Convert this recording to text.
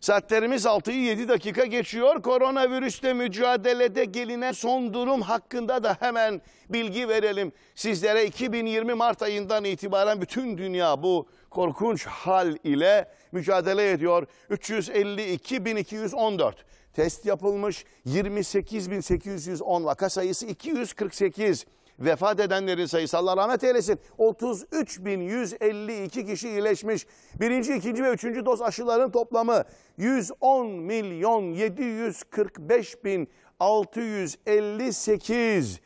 Saatlerimiz 6'yı 7 dakika geçiyor. Koronavirüsle mücadelede gelinen son durum hakkında da hemen bilgi verelim. Sizlere 2020 Mart ayından itibaren bütün dünya bu korkunç hal ile mücadele ediyor. 352.214 test yapılmış, 28.810 vaka sayısı 248 Vefat edenlerin sayısı Allah rahmet eylesin 33.152 kişi iyileşmiş. Birinci, ikinci ve üçüncü doz aşıların toplamı 110 milyon 745 bin 658